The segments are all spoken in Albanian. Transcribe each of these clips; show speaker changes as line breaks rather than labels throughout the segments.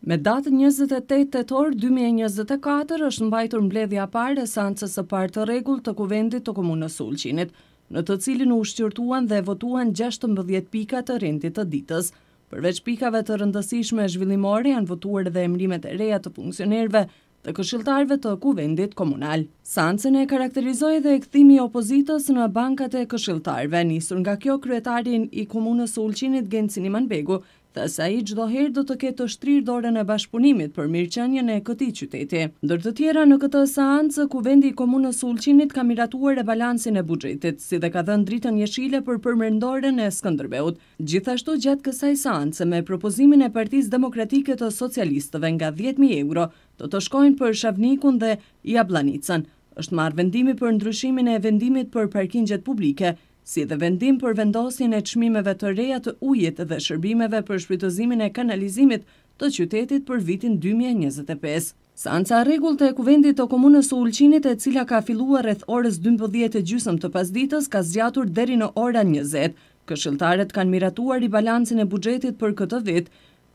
Me datën 28 tetor 2024 është mbajtur mbledhja parë e seancës së parë të rregullt të Kuvendit të Komunës ulqinit, në të cilin u shqyrtuan dhe votuan 16 pika të rendit të ditës. Përveç pikave të rëndësishme zhvillimore janë votuar dhe emërimet e reja të funksionerëve të këshilltarëve të Kuvendit Komunal. Seancën e karakterizoi edhe kthimi i opozitës në bankat e këshilltarëve, nisur nga kjo kryetarin i Komunës ulqinit Gencin Imanbegu, Tha sa i gjdo herë do të ketë të shtrirë dore në bashkëpunimit për mirëqenjën e këti qyteti. Dërë të tjera në këtë saancë, kuvendi i komunës ulqinit ka miratuar e balansin e bugjetit, si dhe ka dhenë dritën jeshile për përmërndore në Skëndërbeut. Gjithashtu gjatë kësaj saancë me propozimin e partiz demokratike të socialistëve nga 10.000 euro, do të shkojnë për Shavnikun dhe Jablanicën. është marë vendimi për ndryshimin e vendimit për parkingjet publike, si dhe vendim për vendosin e qmimeve të reja të ujit dhe shërbimeve për shpytozimin e kanalizimit të qytetit për vitin 2025. Sanca regull të e kuvendit të komunës u ulqinit e cila ka filua rreth orës 12 e gjysëm të pasditës ka zgjatur deri në ora 20. Këshiltarët kanë miratuar i balancin e bugjetit për këtë vit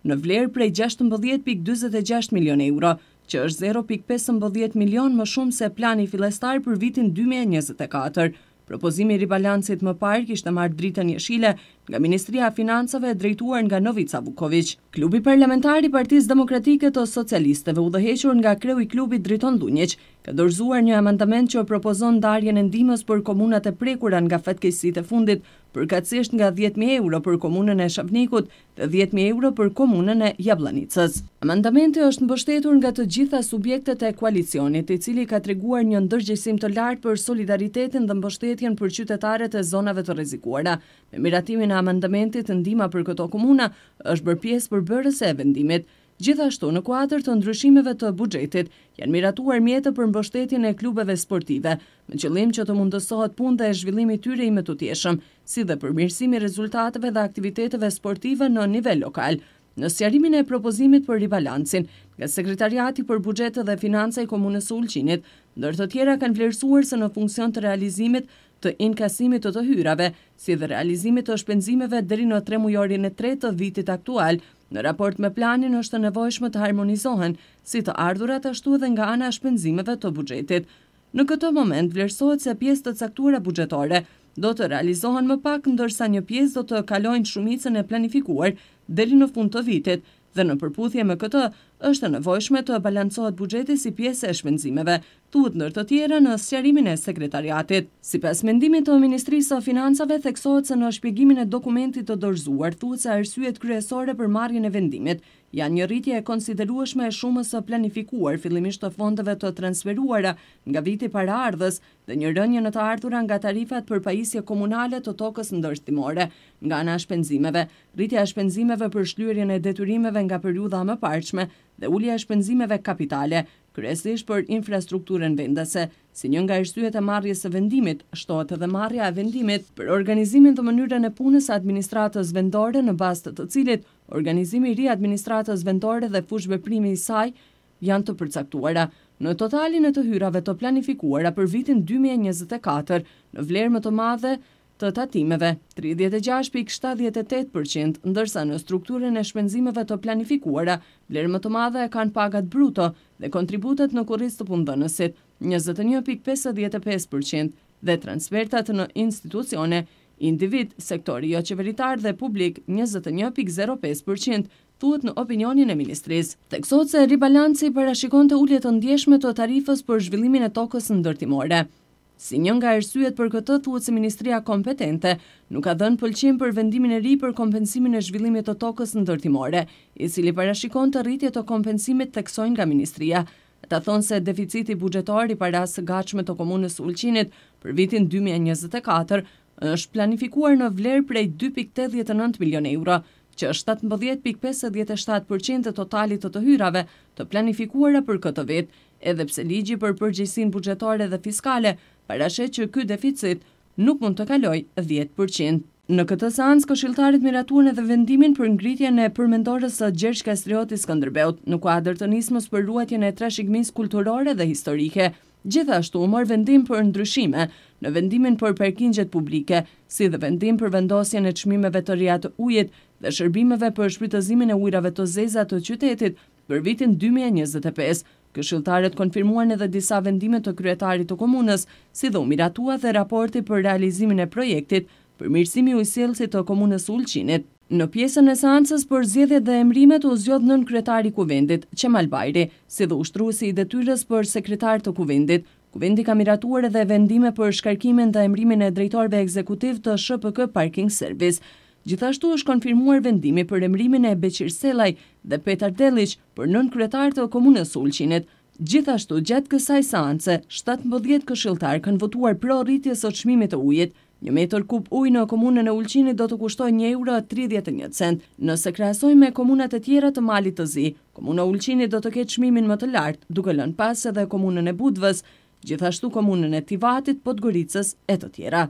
në vlerë prej 16.26 milion euro, që është 0.15 milion më shumë se plani filestar për vitin 2024. Propozimi i ribalancit më parë kishte marrë dritën jeshile nga Ministria Financave drejtuar nga Novica Vukovic. Klubi parlamentari Partiz Demokratike të Socialisteve u dhehequr nga kreu i klubi Driton Dunjeq, ka dorzuar një amendament që propozon darjen e ndimës për komunat e prekura nga fatkesit e fundit, përkatsisht nga 10.000 euro për komunën e Shavnikut dhe 10.000 euro për komunën e Jablanicës. Amendamenti është në bështetur nga të gjitha subjektet e koalicionit, i cili ka treguar një ndërgjësim të lartë për solidaritetin dhe mbështetjen për qytetarët e zonave të rezikuara, me miratimin në amandamentit në për këto komuna është bërë pjesë për bërës e vendimit. Gjithashtu në kuatër të ndryshimeve të bugjetit, janë miratuar mjetë për mbështetjen e klubeve sportive, me qëllim që të mundësohet pun dhe e zhvillimi tyre i me të tjeshëm, si dhe për mirësimi rezultateve dhe aktiviteteve sportive në nivel lokal në sjarimin e propozimit për ribalancin nga sekretariati për bugjetë dhe finanse i komunës ullqinit, ndërë të tjera kanë vlerësuar se në funksion të realizimit të inkasimit të të hyrave, si dhe realizimit të shpenzimeve dheri në tre mujorin e tre të vitit aktual, në raport me planin është nevojshme të harmonizohen, si të ardhurat ashtu edhe nga ana shpenzimeve të bugjetit. Në këto moment, vlerësohet se pjesë të caktura bugjetore, do të realizohen më pak ndërsa një pjesë do të kalojnë shumicën e planifikuar dheri në fund të vitit dhe në përputhje me këtë është nëvojshme të balancohet bugjeti si pjesë e shpenzimeve, tut nër të tjera në sëqerimin e sekretariatit. Si pes mendimit të Ministrisë o Financave, theksohet se në shpjegimin e dokumentit të dorzuar, thuët se arsyet kryesore për margjën e vendimit, janë një rritje e konsideruashme e shumës të planifikuar fillimisht të fondëve të transferuara nga viti para ardhës dhe një rënjë në të ardhura nga tarifat për pajisje komunale të tokës ndërstimore nga nga shpenzimeve, rritja shpenzimeve për shlyrjen e detyrimeve nga përjudha më parqme dhe e shpenzimeve kapitale, kryesisht për infrastrukturën vendase. Si një nga ishtyjet e marrjes e vendimit, shtohet edhe marrja e vendimit për organizimin dhe mënyrën e punës administratës vendore në bastë të cilit, organizimi ri administratës vendore dhe fushbe primi i saj janë të përcaktuara. Në totalin e të hyrave të planifikuara për vitin 2024, në vlerë më të madhe, të tatimeve, 36,78%, ndërsa në strukturën e shpenzimeve të planifikuara, blerë më të madhe e kanë pagat bruto dhe kontributet në kuris të pundënësit, 21,55% dhe transfertat në institucione, individ, sektori jo qeveritar dhe publik, 21,05%, thuët në opinionin e ministris. Teksot se ribalanci përra shikon të ullet të ndjeshme të tarifës për zhvillimin e tokës në dërtimore. Si një nga ersyet për këtë thuët se Ministria Kompetente nuk ka dhenë pëlqim për vendimin e ri për kompensimin e zhvillimit të tokës në dërtimore, i cili parashikon të rritje të kompensimit kësojnë nga Ministria. Ta thonë se deficiti bugjetar i parasë gachme të komunës ullqinit për vitin 2024 është planifikuar në vlerë prej 2.89 milion euro, që është 17.57% të totalit të të hyrave të planifikuara për këtë vit, edhe pse ligji për përgjësin bugjetare dhe fiskale parashe që ky deficit nuk mund të kaloj 10%. Në këtë sans, këshiltarit miratuan edhe vendimin për ngritje në përmendorës së Gjergj Kastriotis Këndërbeut, në kuadrë të nismës për ruatje në tre shikmis kulturore dhe historike. Gjithashtu, mor vendim për ndryshime në vendimin për perkingjet publike, si dhe vendim për vendosje në qmimeve të rjatë të ujit dhe shërbimeve për shpritëzimin e ujrave të zezat të qytetit për vitin 2025, Këshiltarët konfirmuan edhe disa vendimet të kryetarit të komunës, si dhe umiratua dhe raporti për realizimin e projektit për mirësimi ujselësit të komunës ullqinit. Në piesën e seansës për zjedhe dhe emrimet u zjodhë nën kryetari kuvendit, që Bajri, si dhe ushtruesi i detyres për sekretar të kuvendit. Kuvendi ka miratuar edhe vendime për shkarkimin dhe emrimin e drejtorve ekzekutiv të SHPK Parking Service, Gjithashtu është konfirmuar vendimi për emrimin e Beqir Selaj dhe Petar Delic për nën kretar të komunës ulqinit. Gjithashtu gjatë kësaj sanëse, 17 këshiltarë kanë votuar pro rritjes së të shmimit të ujit, Një metër kup uj në komunën e ulqinit do të kushtoj një euro 31 cent. Nëse krasoj me komunat e tjera të malit të zi, komunë e ulqinit do të ketë shmimin më të lartë, duke lën pas edhe komunën e budvës, gjithashtu komunën e tivatit, podgoricës e të tjera.